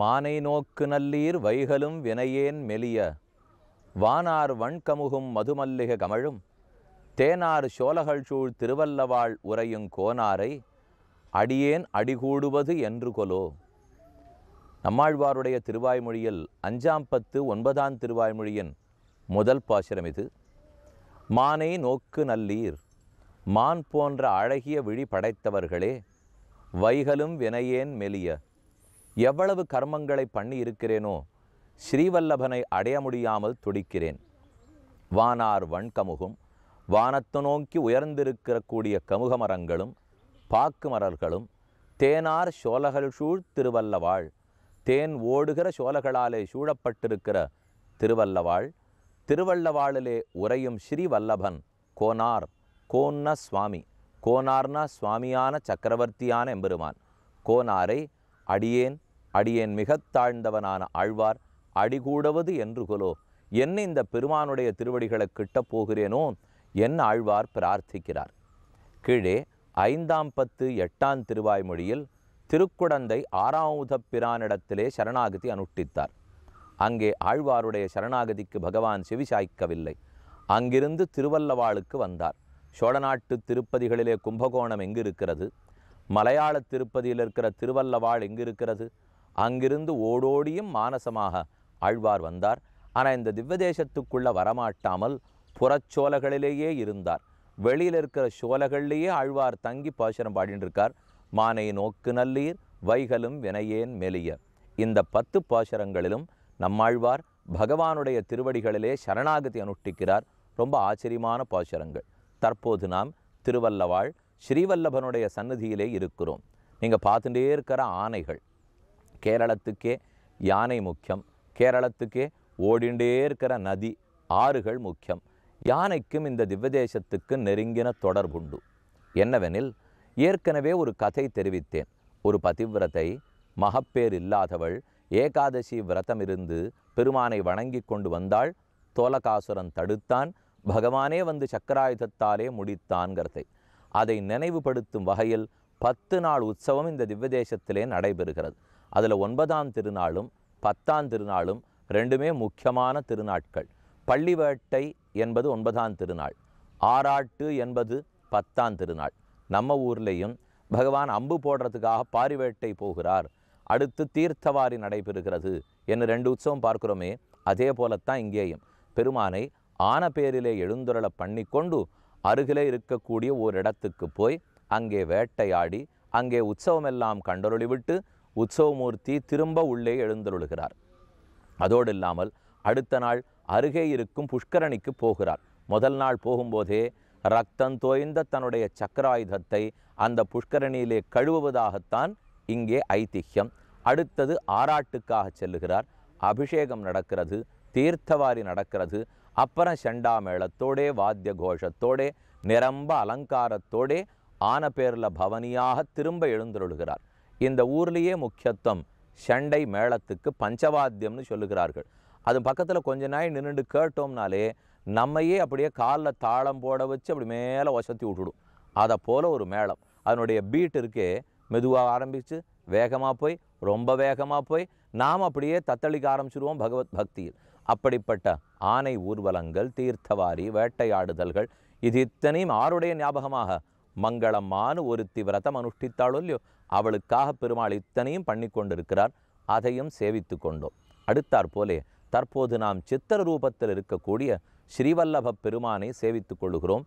மானை நோக்கு நல்லீர் வைகலும் வினையேன் மெலிய வானார் வண்கமுகும் மதுமல்லிக கமழும் தேனார் சோலகள் சூழ் திருவல்லவாள் உரையும் கோனாரை அடியேன் அடிகூடுவது என்று கொலோ நம்மாழ்வாருடைய திருவாய்மொழியில் அஞ்சாம் பத்து ஒன்பதாம் திருவாய்மொழியின் முதல் பாசுரம் இது மானை நோக்கு நல்லீர் மான் போன்ற அழகிய விழி படைத்தவர்களே வைகலும் வினையேன் மெலிய எவ்வளவு கர்மங்களை பண்ணி இருக்கிறேனோ ஸ்ரீவல்லபனை அடைய முடியாமல் துடிக்கிறேன் வானார் வண்கமுகும் வானத்து நோக்கி உயர்ந்திருக்கிறக்கூடிய கமுக மரங்களும் பாக்கு மரர்களும் தேனார் சோலகள் சூழ் திருவல்லவாள் தேன் ஓடுகிற சோலகளாலே சூழப்பட்டிருக்கிற திருவல்லவாள் திருவள்ளவாளிலே உறையும் ஸ்ரீவல்லபன் கோனார் கோன்ன சுவாமி கோனார்னா சுவாமியான சக்கரவர்த்தியான எம்பெருமான் கோனாரை அடியேன் அடியேன் மிகத் தாழ்ந்தவனான ஆழ்வார் அடிகூடவது என்று கொலோ என்ன இந்த பெருமானுடைய திருவடிகளை கிட்டப் போகிறேனோ என் ஆழ்வார் பிரார்த்திக்கிறார் கீழே ஐந்தாம் பத்து எட்டாம் திருவாய்மொழியில் திருக்குடந்தை ஆறாமுதப் பிரானிடத்திலே சரணாகதி அனுஷ்டித்தார் அங்கே ஆழ்வாருடைய சரணாகதிக்கு பகவான் செவி சாய்க்கவில்லை அங்கிருந்து திருவல்லவாளுக்கு வந்தார் சோழநாட்டு திருப்பதிகளிலே கும்பகோணம் எங்கிருக்கிறது மலையாள திருப்பதியில் இருக்கிற திருவல்லவாள் எங்கிருக்கிறது அங்கிருந்து ஓடோடியும் மானசமாக ஆழ்வார் வந்தார் ஆனால் இந்த திவ்வதேசத்துக்குள்ளே வரமாட்டாமல் புறச்சோலைகளிலேயே இருந்தார் வெளியில் இருக்கிற சோலைகள்லேயே ஆழ்வார் தங்கி பாசனம் பாடிட்டு இருக்கார் மானை நோக்கு நல்லீர் வைகலும் வினையேன் மெலிய இந்த பத்து பாசரங்களிலும் நம்மாழ்வார் பகவானுடைய திருவடிகளிலே சரணாகதி அனுஷ்டிக்கிறார் ரொம்ப ஆச்சரியமான பாசரங்கள் தற்போது நாம் திருவல்லவாள் ஸ்ரீவல்லபனுடைய சன்னதியிலே இருக்கிறோம் நீங்கள் பார்த்துட்டே இருக்கிற ஆணைகள் கேரளத்துக்கே யானை முக்கியம் கேரளத்துக்கே ஓடிண்டே இருக்கிற நதி ஆறுகள் முக்கியம் யானைக்கும் இந்த திவ்யதேசத்துக்கு நெருங்கின தொடர்புண்டு என்னவெனில் ஏற்கனவே ஒரு கதை தெரிவித்தேன் ஒரு பதிவிரத்தை மகப்பேர் இல்லாதவள் ஏகாதசி விரதமிருந்து பெருமானை வணங்கி கொண்டு வந்தாள் தோலகாசுரன் தடுத்தான் பகவானே வந்து சக்கராயுதத்தாலே முடித்தான்கிறதை அதை நினைவுபடுத்தும் வகையில் பத்து நாள் உற்சவம் இந்த திவ்யதேசத்திலே நடைபெறுகிறது அதில் ஒன்பதாம் திருநாளும் பத்தாம் திருநாளும் ரெண்டுமே முக்கியமான திருநாட்கள் பள்ளிவேட்டை என்பது ஒன்பதாம் திருநாள் ஆறாட்டு என்பது பத்தாம் திருநாள் நம்ம ஊர்லேயும் பகவான் அம்பு போடுறதுக்காக பாரிவேட்டை போகிறார் அடுத்து தீர்த்தவாரி நடைபெறுகிறது என்று ரெண்டு உற்சவம் பார்க்குறோமே அதே போலத்தான் இங்கேயும் பெருமானை ஆன பேரிலே எழுந்துரள பண்ணி கொண்டு அருகிலே இருக்கக்கூடிய ஓரிடத்துக்கு போய் அங்கே வேட்டையாடி அங்கே உற்சவமெல்லாம் விட்டு உற்சவமூர்த்தி திரும்ப உள்ளே எழுந்தருளுகிறார் அதோடு இல்லாமல் அடுத்த நாள் அருகே இருக்கும் புஷ்கரணிக்கு போகிறார் முதல் நாள் போகும்போதே ரத்தம் தோய்ந்த தன்னுடைய சக்கராயுதத்தை அந்த புஷ்கரணியிலே கழுவுவதாகத்தான் இங்கே ஐதிஹ்யம் அடுத்தது ஆராட்டுக்காக செல்லுகிறார் அபிஷேகம் நடக்கிறது தீர்த்தவாரி நடக்கிறது அப்புறம் செண்டா மேளத்தோடே வாத்திய கோஷத்தோடே நிரம்ப அலங்காரத்தோடே ஆன பேரில் பவனியாக திரும்ப எழுந்துருள்கிறார் இந்த ஊர்லேயே முக்கியத்துவம் சண்டை மேளத்துக்கு பஞ்சவாத்தியம்னு சொல்லுகிறார்கள் அது பக்கத்தில் கொஞ்ச நாய் நின்றுண்டு கேட்டோம்னாலே நம்மையே அப்படியே காலில் தாளம் போட வச்சு அப்படி மேலே வசத்தி விட்டுடும் அதை போல் ஒரு மேளம் அதனுடைய பீட் இருக்கே மெதுவாக ஆரம்பித்து வேகமாக போய் ரொம்ப வேகமாக போய் நாம் அப்படியே தத்தளிக்க ஆரம்பிச்சிருவோம் பகவத் பக்தியில் அப்படிப்பட்ட ஆனை ஊர்வலங்கள் தீர்த்தவாரி வேட்டையாடுதல்கள் இது இத்தனையும் ஆருடைய ஞாபகமாக மங்களம்மானு ஒருத்தி விரதம் அனுஷ்டித்தாலும் இல்லையோ அவளுக்காக பெருமாள் இத்தனையும் பண்ணி கொண்டிருக்கிறார் அதையும் சேவித்து கொண்டோம் அடுத்தாற் போலே தற்போது நாம் சித்திர ரூபத்தில் இருக்கக்கூடிய ஸ்ரீவல்லப பெருமானை சேவித்து கொள்கிறோம்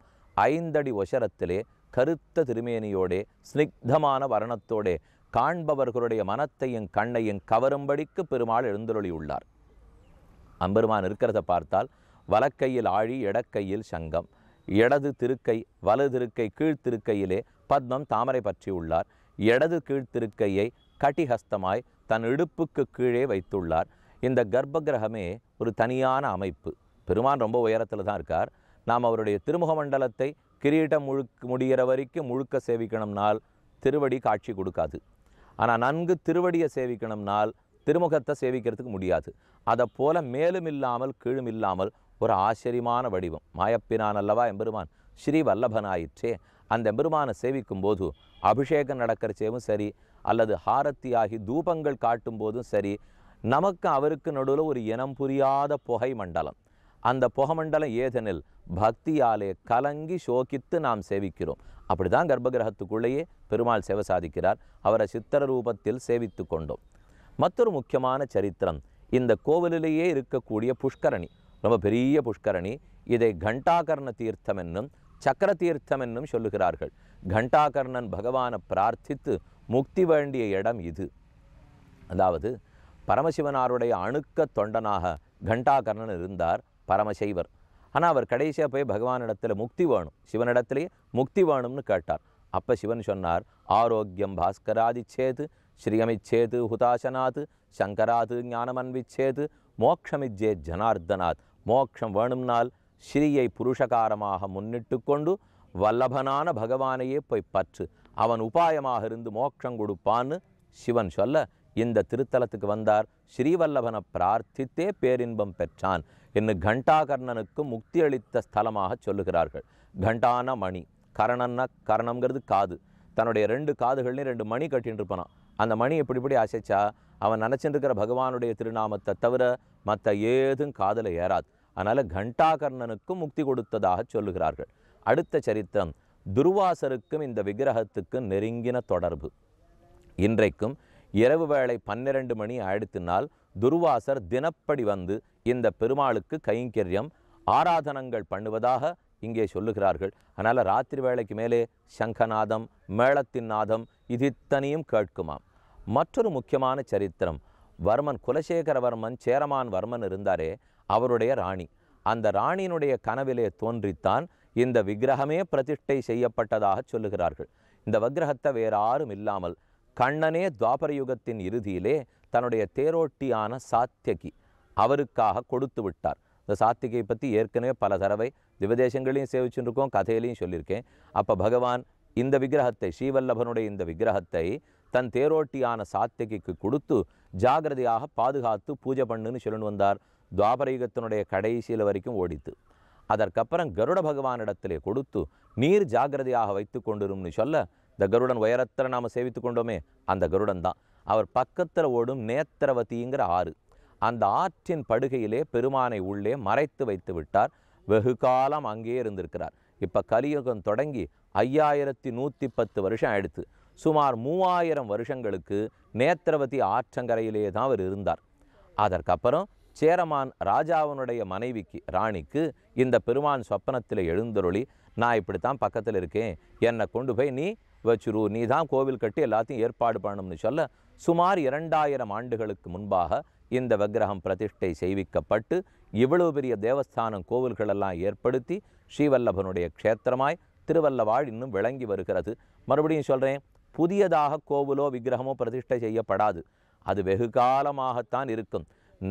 ஐந்தடி ஒசரத்திலே கருத்த திருமேனியோடே ஸ்னிக்தமான வரணத்தோடே காண்பவர்களுடைய மனத்தையும் கண்ணையும் கவரும்படிக்கு பெருமாள் உள்ளார் அம்பெருமான் இருக்கிறத பார்த்தால் வலக்கையில் ஆழி இடக்கையில் சங்கம் இடது திருக்கை வலது திருக்கை கீழ்த்திருக்கையிலே பத்மம் தாமரை பற்றியுள்ளார் இடது கீழ்த்திருக்கையை கட்டிஹஸ்தமாய் தன் இடுப்புக்கு கீழே வைத்துள்ளார் இந்த கர்ப்ப கிரகமே ஒரு தனியான அமைப்பு பெருமான் ரொம்ப உயரத்தில் தான் இருக்கார் நாம் அவருடைய திருமுக மண்டலத்தை கிரீட்டம் முழுக்க முடிகிற வரைக்கும் முழுக்க சேவிக்கணும்னால் திருவடி காட்சி கொடுக்காது ஆனால் நன்கு திருவடியை சேவிக்கணும்னால் திருமுகத்தை சேவிக்கிறதுக்கு முடியாது அதை போல மேலும் இல்லாமல் கீழும் இல்லாமல் ஒரு ஆச்சரியமான வடிவம் மாயப்பினான் அல்லவா எம்பெருமான் ஸ்ரீ வல்லபனாயிற்றே அந்த பெருமானை சேவிக்கும் போது அபிஷேகம் நடக்கிறச்சேவும் சரி அல்லது ஆகி தூபங்கள் காட்டும் போதும் சரி நமக்கு அவருக்கு நடுவில் ஒரு இனம் புரியாத புகை மண்டலம் அந்த புகை மண்டலம் ஏதெனில் பக்தியாலே கலங்கி சோகித்து நாம் சேவிக்கிறோம் அப்படி தான் கர்ப்பகிரகத்துக்குள்ளேயே பெருமாள் சேவை சாதிக்கிறார் அவரை சித்திர ரூபத்தில் சேவித்து கொண்டோம் மற்றொரு முக்கியமான சரித்திரம் இந்த கோவிலிலேயே இருக்கக்கூடிய புஷ்கரணி ரொம்ப பெரிய புஷ்கரணி இதை கண்டாகர்ண தீர்த்தம் என்னும் சக்கரதீர்த்தம் என்னும் சொல்லுகிறார்கள் கண்டாகர்ணன் பகவானை பிரார்த்தித்து முக்தி வேண்டிய இடம் இது அதாவது பரமசிவனாருடைய அணுக்க தொண்டனாக கண்டாகர்ணன் இருந்தார் பரமசைவர் ஆனால் அவர் கடைசியாக போய் பகவானிடத்தில் முக்தி வேணும் சிவனிடத்திலேயே முக்தி வேணும்னு கேட்டார் அப்போ சிவன் சொன்னார் ஆரோக்கியம் பாஸ்கராதிச்சேது ஸ்ரீயமிச்சேது ஹுதாசனாத் சங்கராது ஞானமன்விச்சேது மோக்ஷமிச்சேத் ஜனார்தனாத் மோக்ஷம் வேணும்னால் ஸ்ரீயை புருஷகாரமாக முன்னிட்டு கொண்டு வல்லபனான பகவானையே போய் பற்று அவன் உபாயமாக இருந்து மோட்சம் கொடுப்பான்னு சிவன் சொல்ல இந்த திருத்தலத்துக்கு வந்தார் ஸ்ரீவல்லபனை பிரார்த்தித்தே பேரின்பம் பெற்றான் என்று கண்டாகர்ணனுக்கு முக்தி அளித்த ஸ்தலமாக சொல்லுகிறார்கள் கண்டான மணி கரணன்ன கரணங்கிறது காது தன்னுடைய ரெண்டு காதுகள்லையும் ரெண்டு மணி கட்டின்னு இருப்பானான் அந்த மணி இப்படி இப்படி அசைச்சா அவன் நினச்சிட்டு இருக்கிற பகவானுடைய திருநாமத்தை தவிர மற்ற ஏதும் காதில் ஏறாது அதனால் கண்டாகர்ணனுக்கு முக்தி கொடுத்ததாக சொல்லுகிறார்கள் அடுத்த சரித்திரம் துர்வாசருக்கும் இந்த விக்கிரகத்துக்கு நெருங்கின தொடர்பு இன்றைக்கும் இரவு வேளை பன்னிரண்டு மணி அழுத்தினால் துர்வாசர் தினப்படி வந்து இந்த பெருமாளுக்கு கைங்கரியம் ஆராதனங்கள் பண்ணுவதாக இங்கே சொல்லுகிறார்கள் அதனால் ராத்திரி வேளைக்கு மேலே சங்கநாதம் மேளத்தின் நாதம் இது இத்தனையும் கேட்குமாம் மற்றொரு முக்கியமான சரித்திரம் வர்மன் குலசேகரவர்மன் சேரமான் வர்மன் இருந்தாரே அவருடைய ராணி அந்த ராணியினுடைய கனவிலே தோன்றித்தான் இந்த விக்கிரகமே பிரதிஷ்டை செய்யப்பட்டதாக சொல்லுகிறார்கள் இந்த வக்கிரகத்தை வேறு இல்லாமல் கண்ணனே துவாபர யுகத்தின் இறுதியிலே தன்னுடைய தேரோட்டியான சாத்தியகி அவருக்காக கொடுத்து விட்டார் இந்த சாத்திகை பற்றி ஏற்கனவே பல தடவை திவதேசங்களையும் சேவிச்சுருக்கோம் கதையிலையும் சொல்லியிருக்கேன் அப்போ பகவான் இந்த விக்கிரகத்தை ஸ்ரீவல்லபனுடைய இந்த விக்கிரகத்தை தன் தேரோட்டியான சாத்தியகிக்கு கொடுத்து ஜாகிரதையாக பாதுகாத்து பூஜை பண்ணுன்னு சொல்லணும் வந்தார் துவாபரயுகத்தினுடைய கடைசியில் வரைக்கும் ஓடித்து அதற்கப்புறம் கருட பகவானிடத்திலே கொடுத்து நீர் ஜாகிரதையாக வைத்து கொண்டிரும்னு சொல்ல இந்த கருடன் உயரத்தில் நாம் சேவித்து கொண்டோமே அந்த கருடன் தான் அவர் பக்கத்தில் ஓடும் நேத்திரவதிங்கிற ஆறு அந்த ஆற்றின் படுகையிலே பெருமானை உள்ளே மறைத்து வைத்து விட்டார் வெகு காலம் அங்கே இருந்திருக்கிறார் இப்போ கலியுகம் தொடங்கி ஐயாயிரத்தி நூற்றி பத்து வருஷம் ஆயிடுத்து சுமார் மூவாயிரம் வருஷங்களுக்கு நேத்திரவதி ஆற்றங்கரையிலே தான் அவர் இருந்தார் அதற்கப்புறம் சேரமான் ராஜாவனுடைய மனைவிக்கு ராணிக்கு இந்த பெருமான் சொப்பனத்தில் எழுந்தருளி நான் இப்படித்தான் பக்கத்தில் இருக்கேன் என்னை கொண்டு போய் நீ வச்சுரு நீ தான் கோவில் கட்டி எல்லாத்தையும் ஏற்பாடு பண்ணணும்னு சொல்ல சுமார் இரண்டாயிரம் ஆண்டுகளுக்கு முன்பாக இந்த விக்கிரகம் பிரதிஷ்டை செய்விக்கப்பட்டு இவ்வளவு பெரிய தேவஸ்தானம் கோவில்களெல்லாம் ஏற்படுத்தி ஸ்ரீவல்லபனுடைய க்ஷேத்திரமாய் திருவல்லவாழ் இன்னும் விளங்கி வருகிறது மறுபடியும் சொல்கிறேன் புதியதாக கோவிலோ விக்கிரகமோ பிரதிஷ்டை செய்யப்படாது அது வெகு காலமாகத்தான் இருக்கும்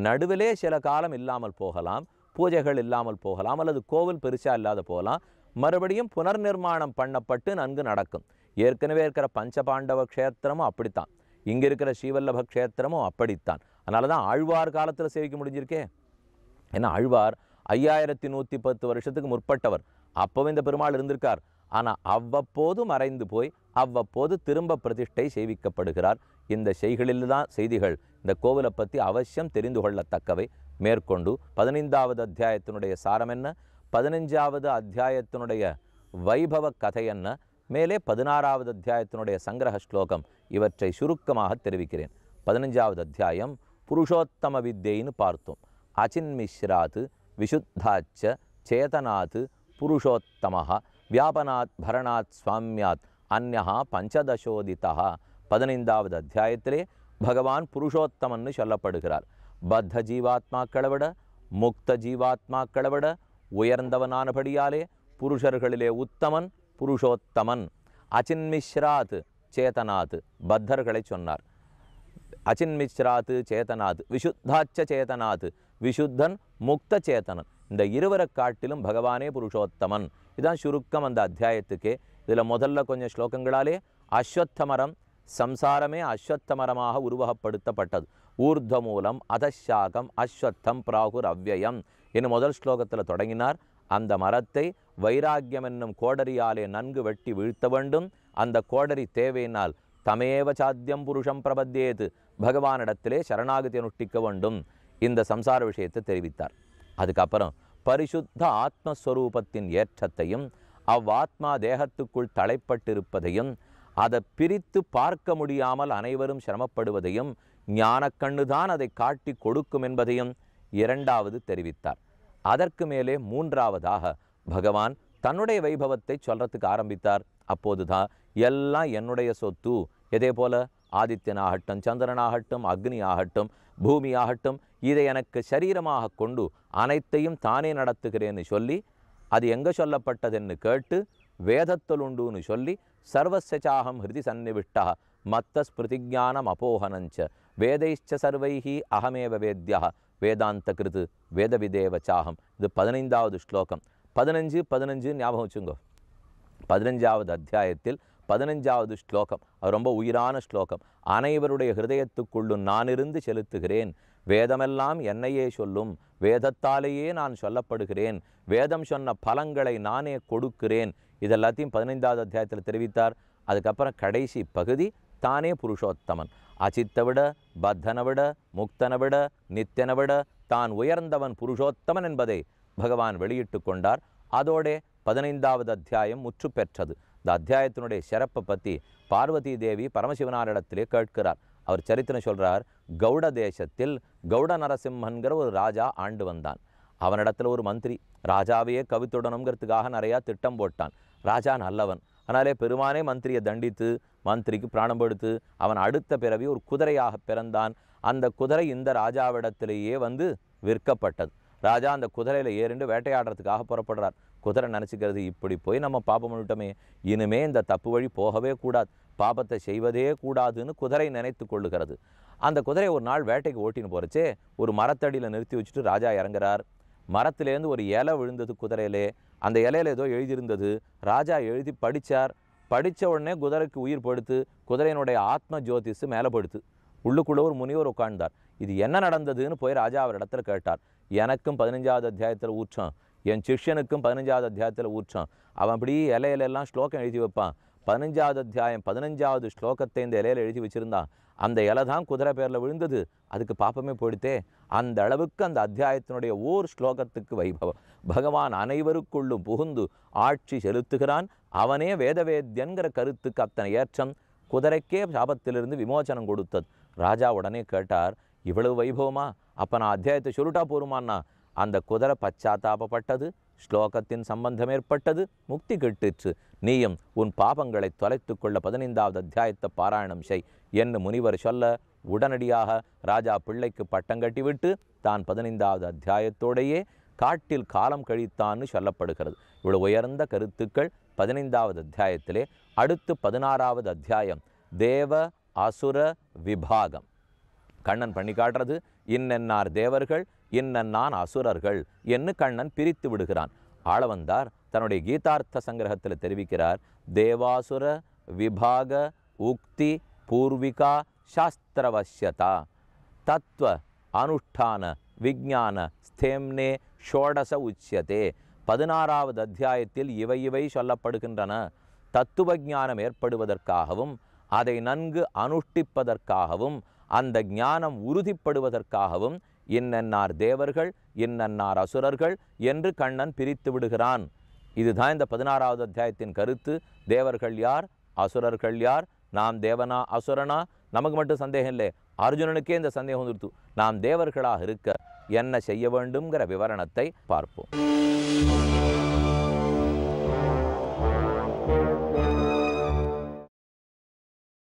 நடுவிலே சில காலம் இல்லாமல் போகலாம் பூஜைகள் இல்லாமல் போகலாம் அல்லது கோவில் பெருசாக இல்லாத போகலாம் மறுபடியும் புனர் நிர்மாணம் பண்ணப்பட்டு நன்கு நடக்கும் ஏற்கனவே இருக்கிற பஞ்சபாண்டவ க்ஷேத்திரமும் அப்படித்தான் இங்கே இருக்கிற ஸ்ரீவல்லப க்ஷேத்திரமும் அப்படித்தான் அதனால தான் ஆழ்வார் காலத்தில் சேவிக்க முடிஞ்சிருக்கே ஏன்னா ஆழ்வார் ஐயாயிரத்தி நூற்றி பத்து வருஷத்துக்கு முற்பட்டவர் அப்போவே இந்த பெருமாள் இருந்திருக்கார் ஆனால் அவ்வப்போது மறைந்து போய் அவ்வப்போது திரும்ப பிரதிஷ்டை செய்விக்கப்படுகிறார் இந்த செய்களில்தான் செய்திகள் இந்த கோவிலை பற்றி அவசியம் தெரிந்து கொள்ளத்தக்கவை மேற்கொண்டு பதினைந்தாவது அத்தியாயத்தினுடைய சாரம் என்ன பதினஞ்சாவது அத்தியாயத்தினுடைய வைபவ கதை என்ன மேலே பதினாறாவது அத்தியாயத்தினுடைய சங்கிரக ஸ்லோகம் இவற்றை சுருக்கமாக தெரிவிக்கிறேன் பதினஞ்சாவது அத்தியாயம் புருஷோத்தம வித்தியைன்னு பார்த்தோம் அச்சின்மிஸ்ராத் விஷுத்தாச்ச சேதனாத்து புருஷோத்தமாக வியாபனாத் பரணாத் சுவாமியாத் அந்நகா பஞ்சதசோதிதா பதினைந்தாவது அத்தியாயத்திலே பகவான் புருஷோத்தமன்னு சொல்லப்படுகிறார் பத்த ஜீவாத்மாக்களை விட முக்த ஜீவாத்மாக்களை விட உயர்ந்தவனானபடியாலே புருஷர்களிலே உத்தமன் புருஷோத்தமன் அச்சின்மிஸ்ராத் சேதனாத் பத்தர்களை சொன்னார் அச்சின்மிஸ்ராத் சேதனாத் விசுத்தாச்ச சேதனாத் விசுத்தன் முக்த சேதனன் இந்த இருவரை காட்டிலும் பகவானே புருஷோத்தமன் இதுதான் சுருக்கம் அந்த அத்தியாயத்துக்கு இதில் முதல்ல கொஞ்சம் ஸ்லோகங்களாலே அஸ்வத்தமரம் சம்சாரமே அஸ்வத்தமரமாக உருவகப்படுத்தப்பட்டது ஊர்த மூலம் அதஷாகம் அஸ்வத்தம் பிராகுர் அவ்வயம் என்று முதல் ஸ்லோகத்தில் தொடங்கினார் அந்த மரத்தை வைராக்கியம் என்னும் கோடரியாலே நன்கு வெட்டி வீழ்த்த வேண்டும் அந்த கோடரி தேவையினால் தமேவ சாத்தியம் புருஷம் பிரபத்தியேது பகவானிடத்திலே சரணாகதி அனுஷ்டிக்க வேண்டும் இந்த சம்சார விஷயத்தை தெரிவித்தார் அதுக்கப்புறம் பரிசுத்த ஆத்மஸ்வரூபத்தின் ஏற்றத்தையும் அவ்வாத்மா தேகத்துக்குள் தலைப்பட்டிருப்பதையும் அதை பிரித்து பார்க்க முடியாமல் அனைவரும் சிரமப்படுவதையும் ஞானக்கண்ணுதான் அதை காட்டி கொடுக்கும் என்பதையும் இரண்டாவது தெரிவித்தார் அதற்கு மேலே மூன்றாவதாக பகவான் தன்னுடைய வைபவத்தை சொல்றதுக்கு ஆரம்பித்தார் அப்போதுதான் எல்லாம் என்னுடைய சொத்து இதே போல ஆதித்யனாகட்டும் சந்திரனாகட்டும் அக்னி ஆகட்டும் பூமியாகட்டும் இதை எனக்கு சரீரமாக கொண்டு அனைத்தையும் தானே நடத்துகிறேன்னு சொல்லி அது எங்கே சொல்லப்பட்டதென்னு கேட்டு உண்டுன்னு சொல்லி சர்வசாகம் ஹிருதி சன்னிவிட்டா மத்த ஸ்மிருதிஜானம் அப்போகனஞ்ச வேதைச்ச சர்வைஹி அகமேவ வேத்யா வேதாந்த கிருது வேதவிதேவ சாகம் இது பதினைந்தாவது ஸ்லோகம் பதினஞ்சு பதினஞ்சு ஞாபகம் வச்சுங்கோ பதினஞ்சாவது அத்தியாயத்தில் பதினஞ்சாவது ஸ்லோகம் அது ரொம்ப உயிரான ஸ்லோகம் அனைவருடைய ஹிருதயத்துக்குள்ளும் நான் இருந்து செலுத்துகிறேன் வேதமெல்லாம் என்னையே சொல்லும் வேதத்தாலேயே நான் சொல்லப்படுகிறேன் வேதம் சொன்ன பலங்களை நானே கொடுக்கிறேன் இதெல்லாத்தையும் பதினைந்தாவது அத்தியாயத்தில் தெரிவித்தார் அதுக்கப்புறம் கடைசி பகுதி தானே புருஷோத்தமன் அச்சித்தை விட பத்தனை விட முக்தனை விட நித்தனை விட தான் உயர்ந்தவன் புருஷோத்தமன் என்பதை பகவான் வெளியிட்டு கொண்டார் அதோடே பதினைந்தாவது அத்தியாயம் முற்று பெற்றது இந்த அத்தியாயத்தினுடைய சிறப்பை பற்றி பார்வதி தேவி பரமசிவனாரிடத்திலே கேட்கிறார் அவர் சரித்திரம் சொல்கிறார் கவுட தேசத்தில் கவுட நரசிம்மன்கிற ஒரு ராஜா ஆண்டு வந்தான் அவனிடத்தில் ஒரு மந்திரி ராஜாவையே கவித்துடணுங்கிறதுக்காக நிறையா திட்டம் போட்டான் ராஜா நல்லவன் ஆனாலே பெருமானே மந்திரியை தண்டித்து மந்திரிக்கு பிராணம் படுத்து அவன் அடுத்த பிறவி ஒரு குதிரையாக பிறந்தான் அந்த குதிரை இந்த ராஜாவிடத்திலேயே வந்து விற்கப்பட்டது ராஜா அந்த குதிரையில் ஏறிண்டு வேட்டையாடுறதுக்காக புறப்படுறார் குதிரை நினச்சிக்கிறது இப்படி போய் நம்ம பாபம் பண்ணிட்டோமே இனிமே இந்த தப்பு வழி போகவே கூடாது பாபத்தை செய்வதே கூடாதுன்னு குதிரை நினைத்து கொள்ளுகிறது அந்த குதிரையை ஒரு நாள் வேட்டைக்கு ஓட்டின்னு போகிறச்சே ஒரு மரத்தடியில் நிறுத்தி வச்சுட்டு ராஜா இறங்குறார் மரத்துலேருந்து ஒரு இலை விழுந்தது குதிரையிலே அந்த இலையில ஏதோ எழுதியிருந்தது ராஜா எழுதி படித்தார் படித்த உடனே குதிரைக்கு உயிர் படுத்து குதிரையினுடைய ஆத்ம ஜோதிஷு மேலே படுத்து உள்ளுக்குள்ளே ஒரு முனிவர் உட்கார்ந்தார் இது என்ன நடந்ததுன்னு போய் ராஜா அவர் இடத்துல கேட்டார் எனக்கும் பதினஞ்சாவது அத்தியாயத்தில் ஊற்றம் என் சிஷ்யனுக்கும் பதினஞ்சாவது அத்தியாயத்தில் ஊற்றான் அவன் அப்படி இலையிலெல்லாம் ஸ்லோகம் எழுதி வைப்பான் பதினஞ்சாவது அத்தியாயம் பதினஞ்சாவது ஸ்லோகத்தை இந்த இலையில் எழுதி வச்சுருந்தான் அந்த இலை தான் குதிரை பேரில் விழுந்தது அதுக்கு பாப்பமே போயிடுத்தே அந்த அளவுக்கு அந்த அத்தியாயத்தினுடைய ஓர் ஸ்லோகத்துக்கு வைபவம் பகவான் அனைவருக்குள்ளும் புகுந்து ஆட்சி செலுத்துகிறான் அவனே வேதவேத்யங்கிற கருத்துக்கு அத்தனை ஏற்றம் குதிரைக்கே சாபத்திலிருந்து விமோச்சனம் கொடுத்தது ராஜா உடனே கேட்டார் இவ்வளவு வைபவமா அப்போ நான் அத்தியாயத்தை சொல்லிட்டா போருமான்னா அந்த குதிரை பச்சாத்தாபப்பட்டது ஸ்லோகத்தின் சம்பந்தம் ஏற்பட்டது முக்தி கெட்டுச்சு நீயும் உன் பாபங்களை தொலைத்து கொள்ள பதினைந்தாவது அத்தியாயத்தை பாராயணம் செய் என்று முனிவர் சொல்ல உடனடியாக ராஜா பிள்ளைக்கு பட்டம் கட்டிவிட்டு தான் பதினைந்தாவது அத்தியாயத்தோடையே காட்டில் காலம் கழித்தான்னு சொல்லப்படுகிறது இவ்வளவு உயர்ந்த கருத்துக்கள் பதினைந்தாவது அத்தியாயத்திலே அடுத்து பதினாறாவது அத்தியாயம் தேவ அசுர விபாகம் கண்ணன் பண்ணி காட்டுறது இன்னென்னார் தேவர்கள் இன்னென்னான் அசுரர்கள் என்று கண்ணன் பிரித்து விடுகிறான் ஆளவந்தார் தன்னுடைய கீதார்த்த சங்கிரகத்தில் தெரிவிக்கிறார் தேவாசுர விபாக உக்தி பூர்விகா சாஸ்திரவசியதா தத்துவ அனுஷ்டான விஜான ஸ்தேம்னே ஷோடச உச்சியதே பதினாறாவது அத்தியாயத்தில் இவை இவை சொல்லப்படுகின்றன தத்துவ ஞானம் ஏற்படுவதற்காகவும் அதை நன்கு அனுஷ்டிப்பதற்காகவும் அந்த ஞானம் உறுதிப்படுவதற்காகவும் என்னென்னார் தேவர்கள் என்னென்னார் அசுரர்கள் என்று கண்ணன் பிரித்து விடுகிறான் இதுதான் இந்த பதினாறாவது அத்தியாயத்தின் கருத்து தேவர்கள் யார் அசுரர்கள் யார் நாம் தேவனா அசுரனா நமக்கு மட்டும் சந்தேகம் இல்லை அர்ஜுனனுக்கே இந்த சந்தேகம் வந்துடுத்து நாம் தேவர்களாக இருக்க என்ன செய்ய வேண்டும்ங்கிற விவரணத்தை பார்ப்போம்